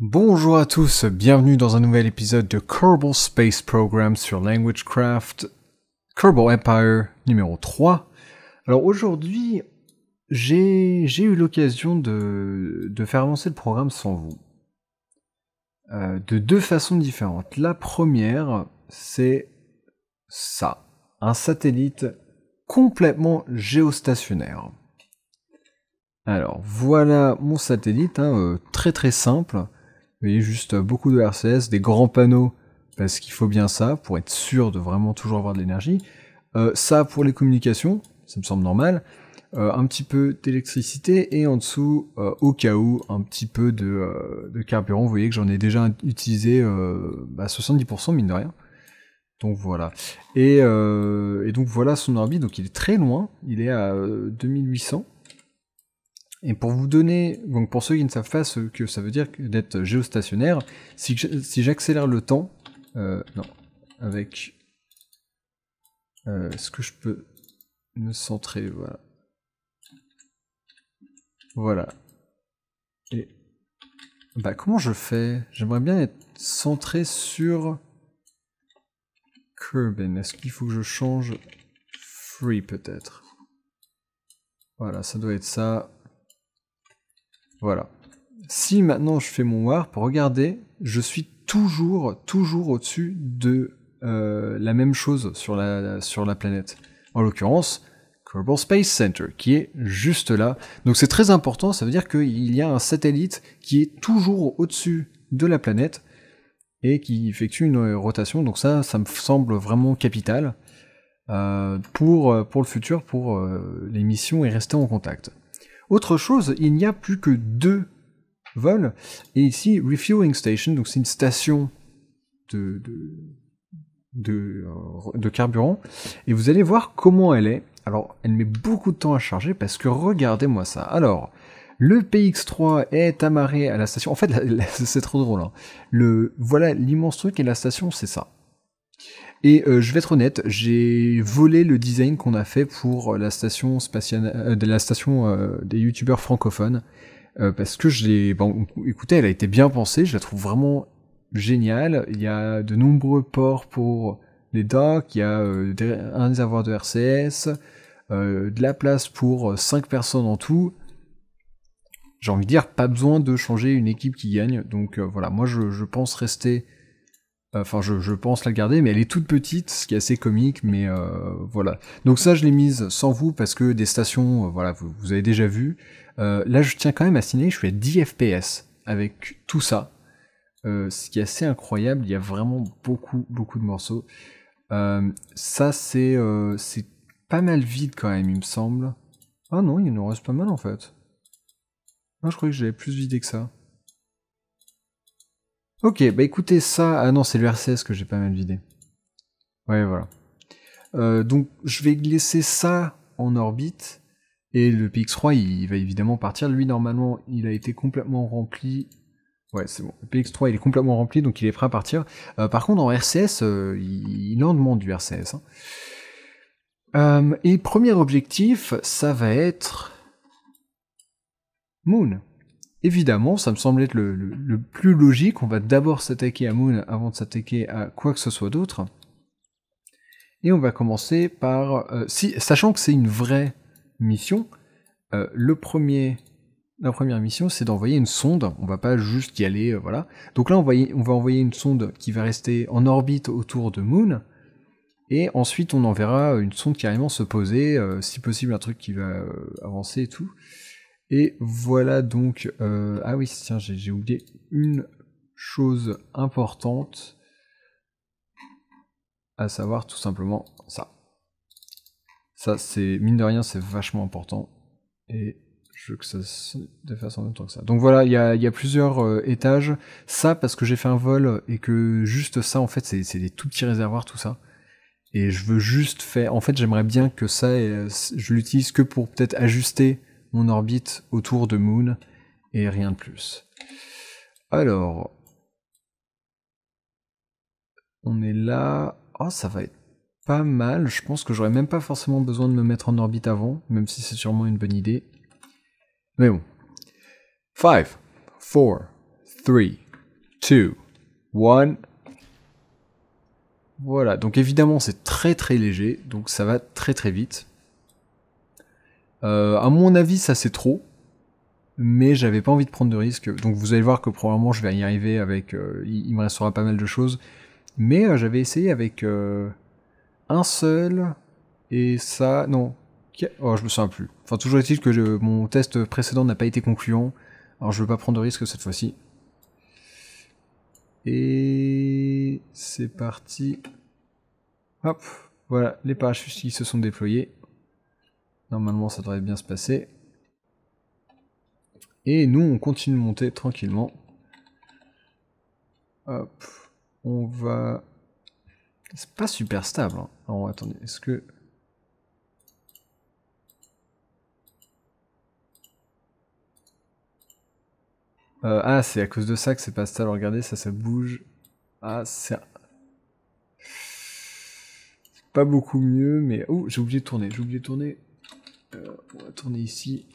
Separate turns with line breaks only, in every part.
Bonjour à tous, bienvenue dans un nouvel épisode de Kerbal Space Program sur LanguageCraft, Kerbal Empire numéro 3. Alors aujourd'hui, j'ai eu l'occasion de, faire avancer le programme sans vous. Euh, de deux façons différentes. La première, c'est ça, un satellite complètement géostationnaire. Alors voilà mon satellite, hein, euh, très très simple vous voyez juste euh, beaucoup de RCS, des grands panneaux, parce qu'il faut bien ça pour être sûr de vraiment toujours avoir de l'énergie. Euh, ça pour les communications, ça me semble normal. Euh, un petit peu d'électricité et en dessous, au cas où, un petit peu de, carburant. Vous voyez que j'en ai déjà utilisé 70%, bah, mine de rien. Donc voilà. Et, et, donc voilà son orbite. Donc il est très loin. Il est à 2800. Et pour vous donner, donc pour ceux qui ne savent pas ce que ça veut dire d'être géostationnaire, si j'accélère le temps, euh, non, avec euh, ce que je peux me centrer, voilà. Voilà. Et bah comment je fais J'aimerais bien être centré sur Kerbin. Est-ce qu'il faut que je change Free peut-être Voilà, ça doit être ça. Voilà. Si maintenant je fais mon warp, regardez, je suis toujours, toujours au-dessus de euh, la même chose sur la, sur la planète. En l'occurrence, Kerbal Space Center, qui est juste là. Donc c'est très important, ça veut dire qu'il y a un satellite qui est toujours au-dessus de la planète et qui effectue une euh, rotation. Donc ça, ça me semble vraiment capital euh, pour, pour le futur, pour les missions et rester en contact. Autre chose, il n'y a plus que deux vols, et ici, refueling station, donc c'est une station de, euh, de, carburant, et vous allez voir comment elle est. Alors, elle met beaucoup de temps à charger, parce que regardez-moi ça. Alors, le PX3 est amarré à la station. En fait, c'est trop drôle. Hein. Le, voilà l'immense truc et la station, c'est ça. Et euh, je vais être honnête, j'ai volé le design qu'on a fait pour euh, la station spatiale, euh, de la station des youtubeurs francophones. parce que j'ai, écoutez, elle a été bien pensée, je la trouve vraiment géniale. Il y a de nombreux ports pour les docks, il y a un réservoir de RCS, de la place pour 5 personnes en tout. J'ai envie de dire, pas besoin de changer une équipe qui gagne. Donc voilà, moi je, pense rester Enfin, je, pense la garder, mais elle est toute petite, ce qui est assez comique, mais euh, voilà. Donc ça, je l'ai mise sans vous, parce que des stations, euh, voilà, vous, avez déjà vu. Euh, là, je tiens quand même à signaler, je suis à 10 FPS avec tout ça. Euh, ce qui est assez incroyable, il y a vraiment beaucoup, beaucoup de morceaux. ça, c'est c'est pas mal vide quand même, il me semble. Ah non, il nous reste pas mal en fait. je croyais que j'avais plus vidé que ça. Ok, bah écoutez ça. Ah non, c'est le RCS que j'ai pas mal vidé. Ouais, voilà. Euh, donc je vais laisser ça en orbite. Et le PX3, il, va évidemment partir. Lui, normalement, il a été complètement rempli. Ouais, c'est bon. Le PX3, il est complètement rempli, donc il est prêt à partir. Euh, par contre, en RCS, euh, il, en demande du RCS. Hein. et premier objectif, ça va être Moon évidemment, ça me semble être le, plus logique. On va d'abord s'attaquer à Moon avant de s'attaquer à quoi que ce soit d'autre. Et on va commencer par... Euh, sachant que c'est une vraie mission, euh, la première mission, c'est d'envoyer une sonde. On va pas juste y aller, euh, voilà. Donc là, on va, on va, envoyer une sonde qui va rester en orbite autour de Moon. Et ensuite, on enverra une sonde carrément se poser, si possible un truc qui va avancer et tout. Et voilà donc. Euh, ah oui, tiens, j'ai oublié une chose importante, à savoir tout simplement ça. Ça, c'est mine de rien, c'est vachement important. Et je veux que ça se défasse en même temps que ça. Donc voilà, il y a, plusieurs euh, étages. Ça, parce que j'ai fait un vol et que juste ça, en fait, c'est des tout petits réservoirs, tout ça. Et je veux juste faire. En fait, j'aimerais bien que ça, euh, je l'utilise que pour peut-être ajuster mon orbite autour de Moon et rien de plus. Alors, on est là. Oh, ça va être pas mal. Je pense que j'aurais même pas forcément besoin de me mettre en orbite avant, même si c'est sûrement une bonne idée. Mais bon. 5, 4, 3, 2, 1. Voilà, donc évidemment c'est très très léger, donc ça va très très vite. Euh, à mon avis, ça c'est trop mais j'avais pas envie de prendre de risques. Donc vous allez voir que probablement je vais y arriver avec. Euh, il, me restera pas mal de choses. Mais euh, j'avais essayé avec un seul et ça. Non. Oh, je me souviens plus. Enfin, toujours est-il que mon test précédent n'a pas été concluant. Alors je veux pas prendre de risques cette fois-ci. Et c'est parti. Hop. Voilà, les parachutes qui se sont déployés. Normalement, ça devrait bien se passer. Et nous, on continue de monter tranquillement. Hop. On va... C'est pas super stable. Hein. Alors, attendez, est-ce que... Euh, ah, c'est à cause de ça que c'est pas stable. Regardez, ça, ça bouge. Ah, C'est pas beaucoup mieux, mais... Oh, j'ai oublié de tourner, j'ai oublié de tourner. Euh, on va tourner ici.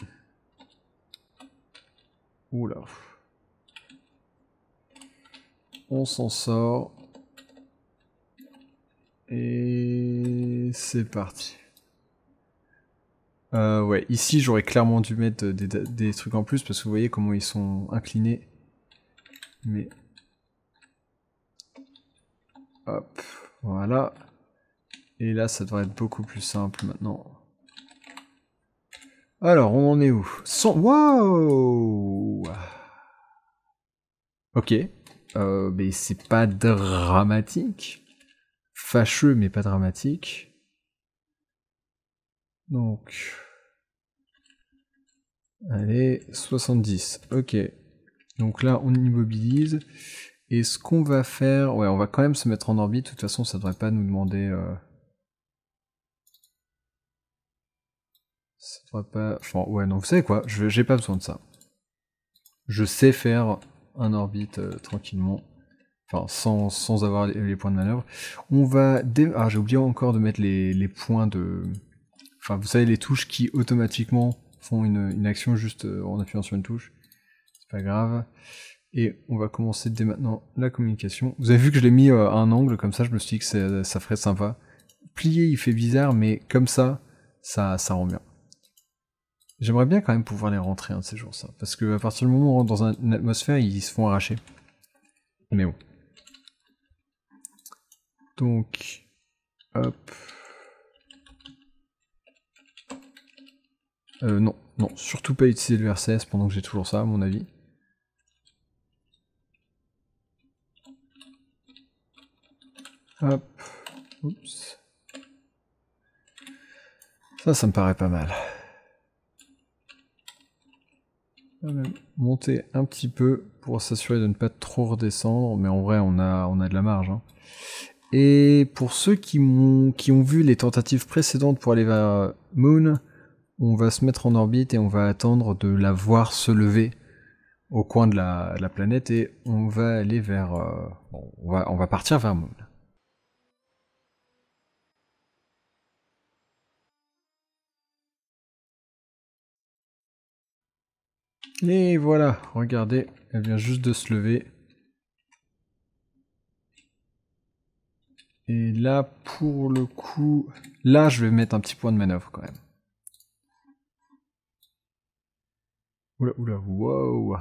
Oula. On s'en sort. Et c'est parti. Euh, ouais, ici j'aurais clairement dû mettre des, trucs en plus parce que vous voyez comment ils sont inclinés. Mais... Hop, voilà. Et là ça devrait être beaucoup plus simple maintenant. Alors, on en est où 100... Wow Ok. Euh, mais c'est pas dramatique. Fâcheux, mais pas dramatique. Donc... Allez, 70. Ok. Donc là, on immobilise. Et ce qu'on va faire... Ouais, on va quand même se mettre en orbite. De toute façon, ça devrait pas nous demander... Euh, Ça pas... Enfin, ouais, non, vous savez quoi, j'ai pas besoin de ça. Je sais faire un orbite euh, tranquillement. Enfin, sans, avoir les, points de manœuvre. On va... Ah, j'ai oublié encore de mettre les, points de... Enfin, vous savez, les touches qui automatiquement font une, action juste euh, en appuyant sur une touche. C'est pas grave. Et on va commencer dès maintenant la communication. Vous avez vu que je l'ai mis euh, à un angle, comme ça je me suis dit que ça, ça ferait sympa. Plier il fait bizarre, mais comme ça, ça, ça rend bien. J'aimerais bien quand même pouvoir les rentrer un de ces jours, ça. Parce que à partir du moment où on rentre dans une atmosphère, ils se font arracher. Mais bon. Donc, hop. Euh, non, non, surtout pas utiliser le RCS pendant que j'ai toujours ça, à mon avis. Hop. Oups. Ça, ça me paraît pas mal. monter un petit peu pour s'assurer de ne pas trop redescendre, mais en vrai on a, on a de la marge. Hein. Et pour ceux qui ont, vu les tentatives précédentes pour aller vers euh, Moon, on va se mettre en orbite et on va attendre de la voir se lever au coin de la, planète et on va aller vers... Euh, on, va, on va partir vers Moon. Et voilà, regardez, elle vient juste de se lever. Et là, pour le coup, là, je vais mettre un petit point de manœuvre quand même. Oula, oula, wow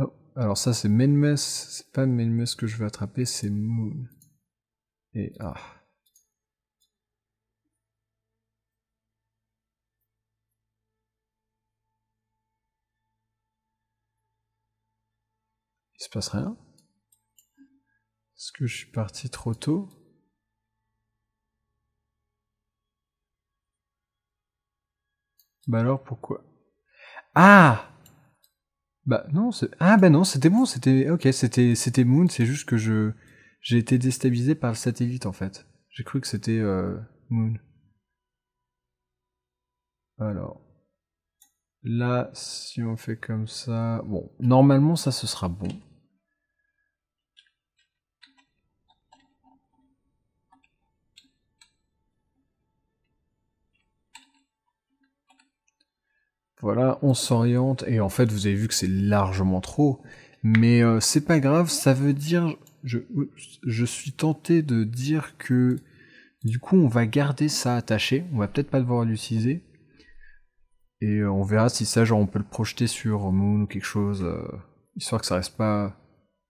oh, Alors ça, c'est Menmes, c'est pas Menmes que je vais attraper, c'est Moon. Et ah... se passe rien. Est-ce que je suis parti trop tôt Bah alors pourquoi Ah Bah non, ah bah non, c'était bon, c'était OK, c'était c'était Moon, c'est juste que je j'ai été déstabilisé par le satellite en fait. J'ai cru que c'était euh, Moon. Alors là, si on fait comme ça, bon, normalement ça ce sera bon. Voilà, on s'oriente, et en fait, vous avez vu que c'est largement trop, mais euh, c'est pas grave, ça veut dire... Je, suis tenté de dire que du coup, on va garder ça attaché. On va peut-être pas devoir l'utiliser. Et euh, on verra si ça, genre, on peut le projeter sur Moon ou quelque chose, euh, histoire que ça reste pas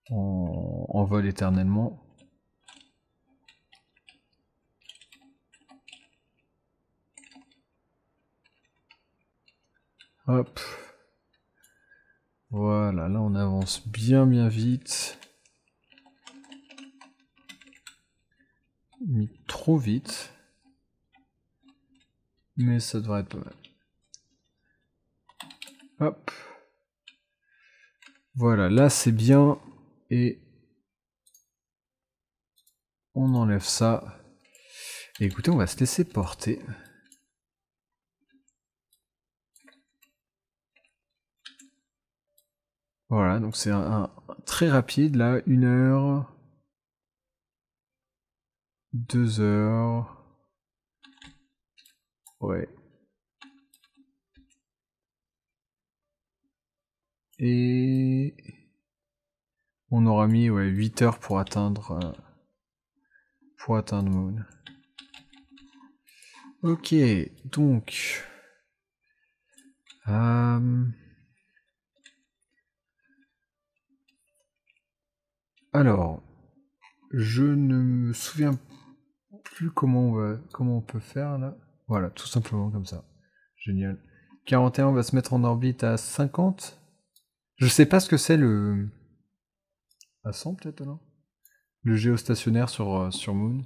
en vol éternellement. Hop. Voilà, là on avance bien bien vite. Mais trop vite. Mais ça devrait être pas mal. Hop. Voilà, là c'est bien. Et on enlève ça. écoutez, on va se laisser porter. Voilà, donc c'est un, très rapide, là, une heure, deux heures, ouais. Et on aura mis ouais, huit heures pour atteindre euh, pour atteindre Moon. Ok, donc euh, Alors, je ne me souviens plus comment on, comment on peut faire là. Voilà, tout simplement comme ça. Génial. 41 on va se mettre en orbite à 50. Je sais pas ce que c'est le. À 100 peut-être là. Le géostationnaire sur, euh, sur Moon.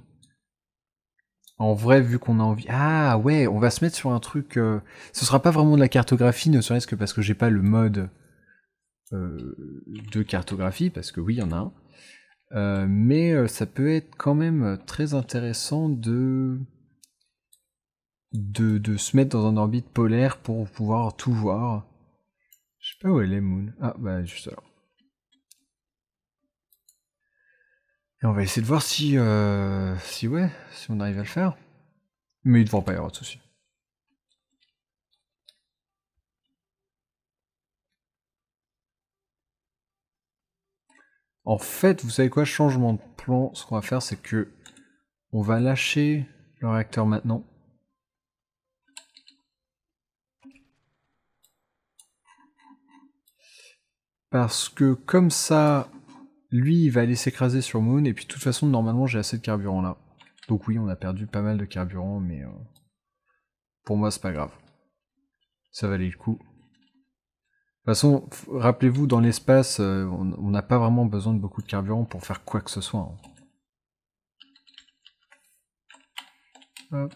En vrai, vu qu'on a envie. Ah ouais, on va se mettre sur un truc. Euh, ce sera pas vraiment de la cartographie, ne serait-ce que parce que j'ai pas le mode euh, de cartographie, parce que oui, il y en a un. Euh, mais euh, ça peut être quand même euh, très intéressant de... de, se mettre dans un orbite polaire pour pouvoir tout voir. Je sais pas où elle est, Moon. Ah, bah, juste là. Et on va essayer de voir si, si ouais, si on arrive à le faire. Mais il ne devrait pas y avoir de soucis. En fait, vous savez quoi Changement de plan, ce qu'on va faire, c'est que on va lâcher le réacteur maintenant. Parce que comme ça, lui, il va aller s'écraser sur Moon, et puis de toute façon, normalement, j'ai assez de carburant là. Donc oui, on a perdu pas mal de carburant, mais euh, pour moi, c'est pas grave. Ça valait le coup. De toute façon, rappelez-vous, dans l'espace, euh, on n'a pas vraiment besoin de beaucoup de carburant pour faire quoi que ce soit. Hein.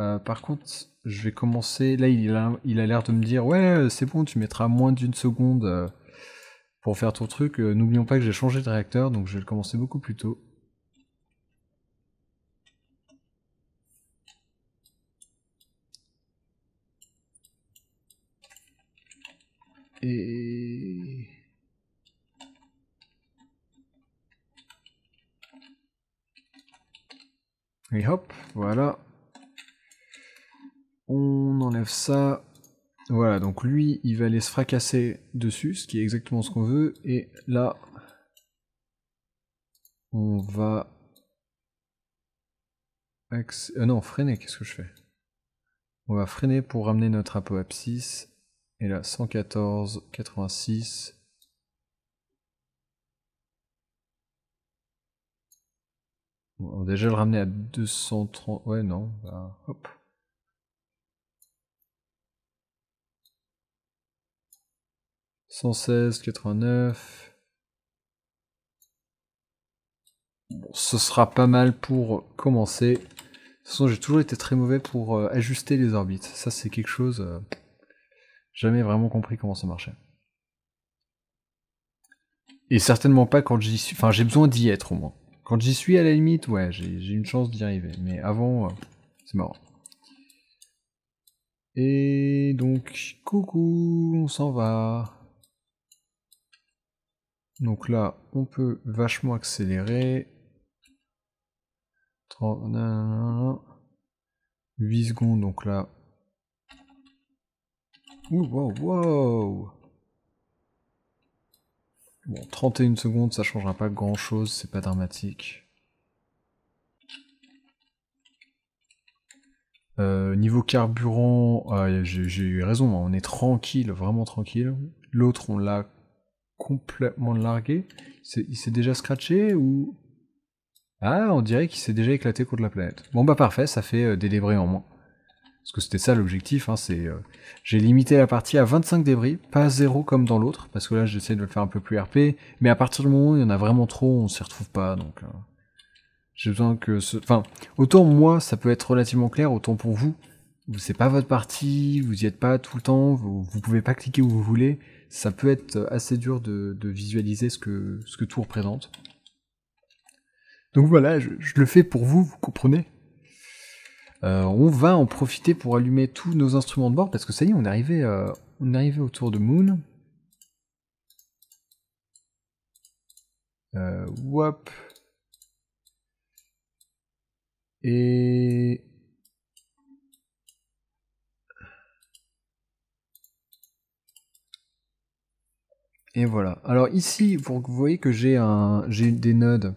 Euh, par contre, je vais commencer. Là, il a l'air de me dire Ouais, euh, c'est bon, tu mettras moins d'une seconde pour faire ton truc. N'oublions pas que j'ai changé de réacteur, donc je vais le commencer beaucoup plus tôt. Et... hop, voilà. On enlève ça. Voilà, donc lui, il va aller se fracasser dessus, ce qui est exactement ce qu'on veut. Et là, on va... Euh, non, freiner, qu'est-ce que je fais On va freiner pour ramener notre apoapsis et là, 114, 86. on va déjà le ramener à 230. Ouais, non. Bah, hop. 116 89 ce sera pas mal pour commencer. De toute façon, j'ai toujours été très mauvais pour euh, ajuster les orbites. Ça, c'est quelque chose... Euh, jamais vraiment compris comment ça marchait. Et certainement pas quand j'y suis. Enfin, j'ai besoin d'y être au moins. Quand j'y suis, à la limite, ouais, j'ai une chance d'y arriver. Mais avant, euh, c'est marrant. Et donc, coucou, on s'en va. Donc là, on peut vachement accélérer. 8 secondes, donc là, Ouh, wow, wow Bon, 31 secondes, ça changera pas grand chose, c'est pas dramatique. Euh, niveau carburant, ah, j'ai eu raison, hein, on est tranquille, vraiment tranquille. L'autre, on l'a complètement largué. Il s'est déjà scratché ou... Ah, on dirait qu'il s'est déjà éclaté contre la planète. Bon bah parfait, ça fait euh, des en moins parce que c'était ça l'objectif, hein, c'est euh, j'ai limité la partie à 25 débris, pas à 0 comme dans l'autre, parce que là j'essaie de le faire un peu plus RP, mais à partir du moment où il y en a vraiment trop, on ne s'y retrouve pas, donc euh, j'ai besoin que ce... Enfin, autant moi ça peut être relativement clair, autant pour vous, c'est pas votre partie, vous y êtes pas tout le temps, vous, pouvez pas cliquer où vous voulez, ça peut être assez dur de, visualiser ce que, ce que tout représente. Donc voilà, je le fais pour vous, vous comprenez euh, on va en profiter pour allumer tous nos instruments de bord parce que ça y est, on est arrivé, euh, on est autour de Moon. Euh, Et Et voilà. Alors ici, vous voyez que j'ai un, j'ai des nodes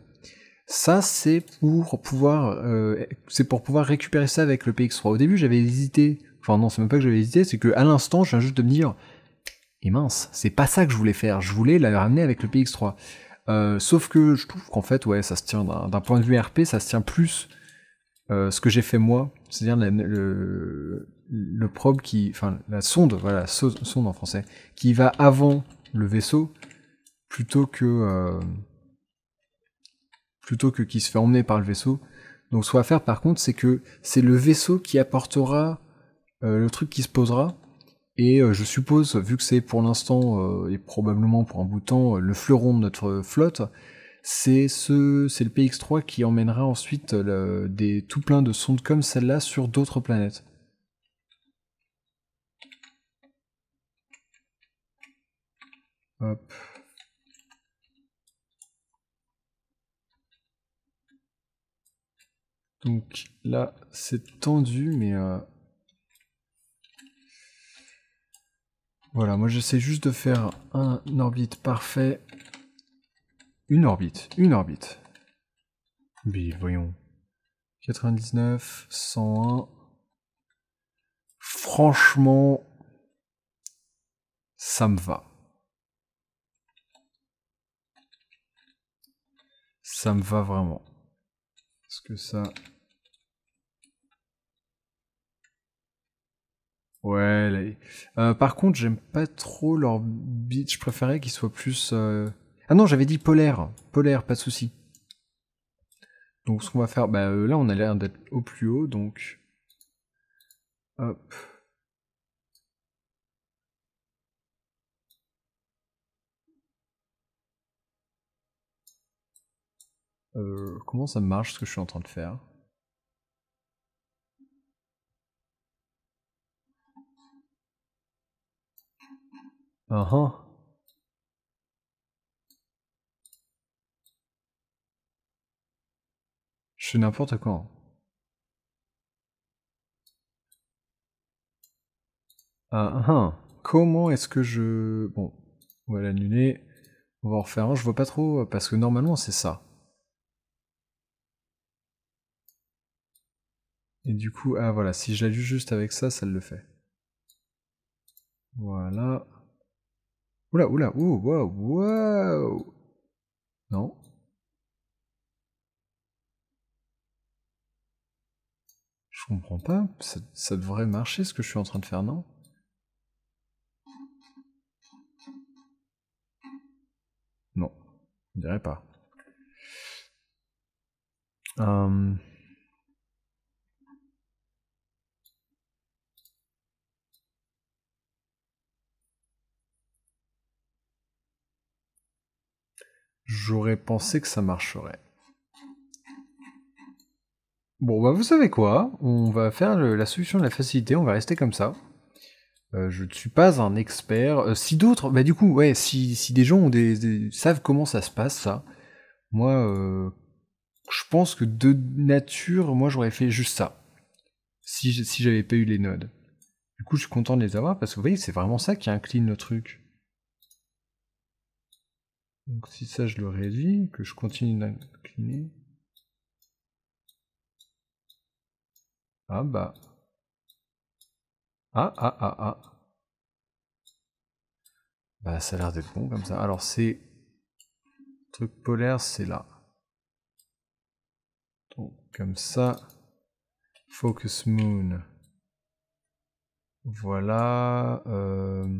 ça, c'est pour pouvoir, euh, c'est pour pouvoir récupérer ça avec le PX3. Au début, j'avais hésité. Enfin, non, c'est même pas que j'avais hésité, c'est que à l'instant, je viens juste de me dire, et eh mince, c'est pas ça que je voulais faire. Je voulais la ramener avec le PX3. Euh, sauf que je trouve qu'en fait, ouais, ça se tient d'un point de vue RP, ça se tient plus euh, ce que j'ai fait moi, c'est-à-dire le, probe qui, enfin la sonde, voilà, sonde en français, qui va avant le vaisseau, plutôt que plutôt que qui se fait emmener par le vaisseau. Donc ce qu'on va faire par contre, c'est que c'est le vaisseau qui apportera euh, le truc qui se posera. Et euh, je suppose, vu que c'est pour l'instant euh, et probablement pour un bout de temps le fleuron de notre flotte, c'est ce, le PX3 qui emmènera ensuite des tout plein de sondes comme celle-là sur d'autres planètes. Hop. Donc là, c'est tendu, mais... Euh, voilà, moi j'essaie juste de faire un orbite parfait. Une orbite, une orbite. Oui, voyons. 99, 101. Franchement, ça me va. Ça me va vraiment que ça... Ouais, là, euh, par contre, j'aime pas trop leur beach Je préférais qu'ils soient plus. Euh, ah non, j'avais dit polaire. Polaire, pas de souci. Donc, ce qu'on va faire, bah euh, là, on a l'air d'être au plus haut, donc. Hop. Euh, comment ça marche ce que je suis en train de faire Ah ah Je fais n'importe quoi. Hein. Ah, ah ah Comment est-ce que je... Bon, on va l'annuler. On va en refaire un. Je vois pas trop, parce que normalement c'est ça. Et du coup, ah voilà, si je l'allume juste avec ça, ça le fait. Voilà. Oula, oula, ouh, wow, waouh Non Je comprends pas, ça, devrait marcher ce que je suis en train de faire, non Non, je dirais pas. Hum. J'aurais pensé que ça marcherait. Bon, bah vous savez quoi On va faire la solution de la facilité, on va rester comme ça. Euh, je ne suis pas un expert. Euh, si d'autres, bah du coup, ouais, si, des gens savent comment ça se passe, ça, moi, euh, je pense que de nature, moi, j'aurais fait juste ça. Si, si j'avais pas eu les nodes. Du coup, je suis content de les avoir parce que vous voyez, c'est vraiment ça qui incline le truc. Donc si ça je le réduis, que je continue d'incliner. Ah bah. Ah ah ah ah. Bah ça a l'air d'être bon comme ça. Alors c'est. Truc polaire, c'est là. Donc comme ça. Focus Moon. Voilà. Euh,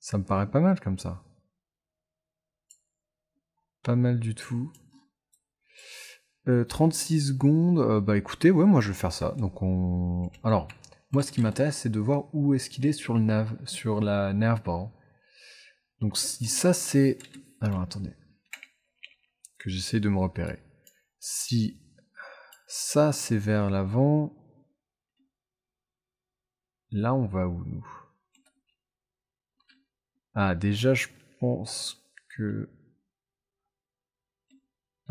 ça me paraît pas mal comme ça. Pas mal du tout. 36 euh, secondes, euh, bah écoutez, ouais, moi je vais faire ça. Donc on. Alors, moi ce qui m'intéresse, c'est de voir où est-ce qu'il est sur, le nav... sur la nerve bar Donc si ça c'est. Alors attendez. Que j'essaye de me repérer. Si ça c'est vers l'avant. Là on va où nous Ah déjà je pense que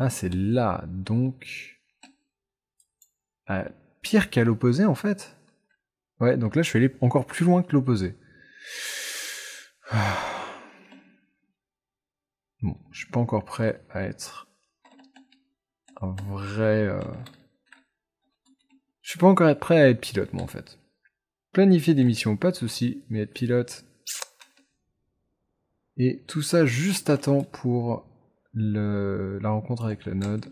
ah, c'est là, donc... Ah, pire qu'à l'opposé, en fait. Ouais, donc là, je suis allé encore plus loin que l'opposé. Bon, je suis pas encore prêt à être un vrai... Euh, je suis pas encore prêt à être pilote, moi, en fait. Planifier des missions, pas de souci, mais être pilote... Et tout ça juste à temps pour la rencontre avec le node.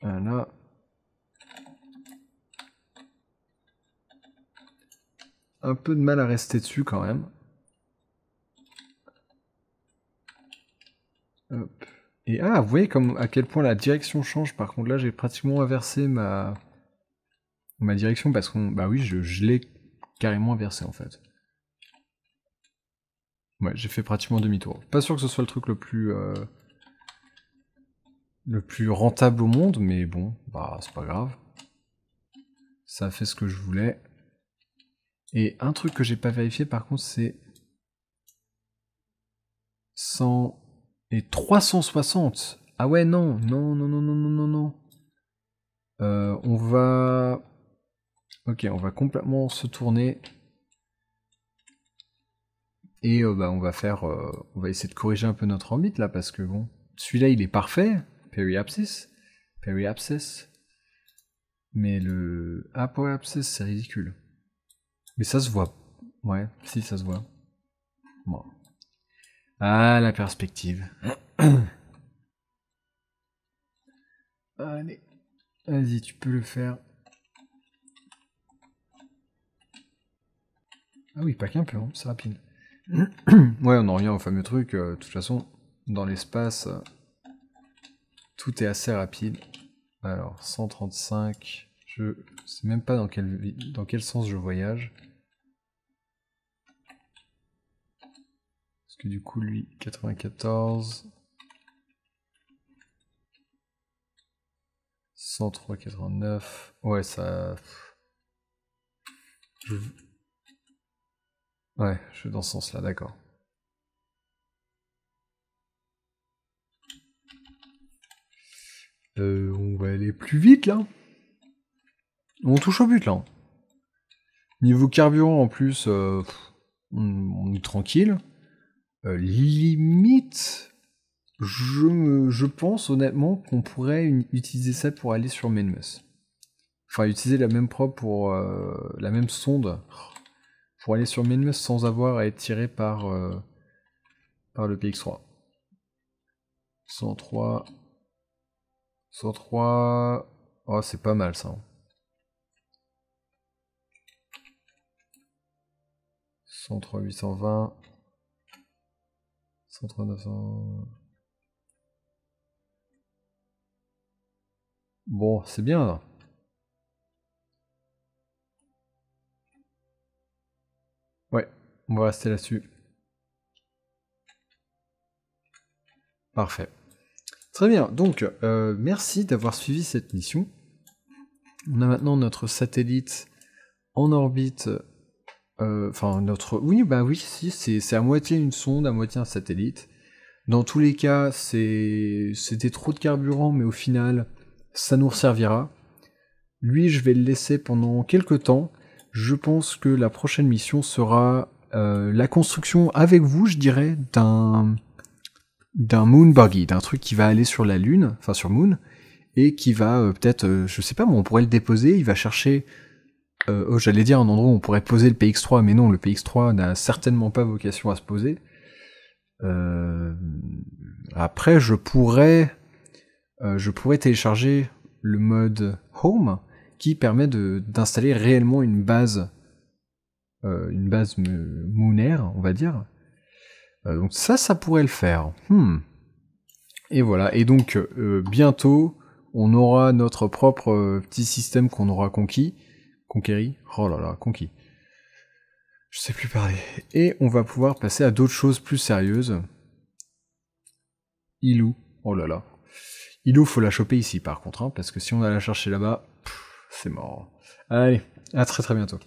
Voilà. Un peu de mal à rester dessus quand même. Et ah, vous voyez comme, à quel point la direction change. Par contre, là, j'ai pratiquement inversé ma, ma direction parce qu'on, bah oui, je l'ai carrément inversé en fait. Ouais, j'ai fait pratiquement demi-tour. Pas sûr que ce soit le truc le plus euh, le plus rentable au monde, mais bon, bah c'est pas grave. Ça fait ce que je voulais. Et un truc que j'ai pas vérifié par contre, c'est 100 et 360. Ah ouais, non, non, non, non, non, non, non, non. Euh, on va Ok, on va complètement se tourner. Et euh, bah, on va faire, euh, on va essayer de corriger un peu notre orbite là, parce que bon, celui-là il est parfait, périapsis, périapsis, mais le apoapsis ah, c'est ridicule. Mais ça se voit, ouais, si ça se voit. Bon. Ah la perspective. Allez, vas-y, tu peux le faire. Ah oui, pas qu'un peu, c'est rapide. ouais, on en revient au fameux truc. Euh, de toute façon, dans l'espace, euh, tout est assez rapide. Alors, 135, je sais même pas dans quel, dans quel sens je voyage. Parce que du coup, lui, 94. 103, 89. Ouais, ça. Ouais, je vais dans ce sens-là, d'accord. Euh, on va aller plus vite là. On touche au but là. Niveau carburant en plus, euh, on, est tranquille. Euh, limite, je, je, pense honnêtement qu'on pourrait utiliser ça pour aller sur Mainmus. Enfin, utiliser la même propre pour la même sonde pour aller sur Minmus sans avoir à être tiré par, euh, par le PX3. 103. 103. Oh, c'est pas mal ça. 103 820. 103 900. Bon, c'est bien. On va rester là-dessus. Parfait. Très bien, donc euh, merci d'avoir suivi cette mission. On a maintenant notre satellite en orbite. Euh, enfin, notre. Oui, bah oui, si, c'est à moitié une sonde, à moitié un satellite. Dans tous les cas, c'était trop de carburant, mais au final, ça nous servira. Lui, je vais le laisser pendant quelques temps. Je pense que la prochaine mission sera euh, la construction avec vous, je dirais, d'un d'un moon buggy, d'un truc qui va aller sur la lune, enfin sur Moon, et qui va euh, peut-être, euh, je sais pas, on pourrait le déposer. Il va chercher, oh, j'allais dire un endroit où on pourrait poser le PX3, mais non, le PX3 n'a certainement pas vocation à se poser. après, je pourrais, je pourrais télécharger le mode Home qui permet d'installer réellement une base euh, une base moonaire, on va dire. Euh, donc ça, ça pourrait le faire. Hmm. Et voilà. Et donc euh, bientôt, on aura notre propre petit système qu'on aura conquis, conquéri. Oh là là, conquis. Je sais plus parler. Et on va pouvoir passer à d'autres choses plus sérieuses. Ilou. Oh là là. Ilou, faut la choper ici par contre, hein, parce que si on a la chercher là-bas, c'est mort. Allez, à très très bientôt.